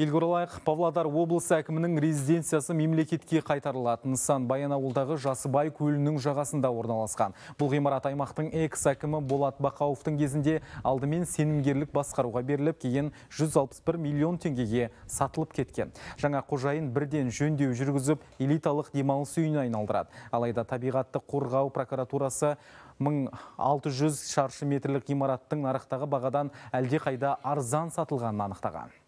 Лайық, Павлодар облысы әкімінің резиденциясы мемлекетке қайтарылатын нысан Баянауылдағы Жасыбай көлінің жағасында орналасқан. Бұл ғимарат аймақтың экс әкімі Болат Бақауовтың кезінде алдымен сенімгерлік басқаруға беріліп кейін 161 миллион теңгеге сатылып кеткен. Жаңа қожайын бірден жөндеу жүргізіп, элиталық демалыс үйіне айналдырады. Алайда табиғатты қорғау прокуратурасы 1600 шаршы метрлік ғимараттың нарықтағы бағадан әлде арзан сатылғанын анықтаған.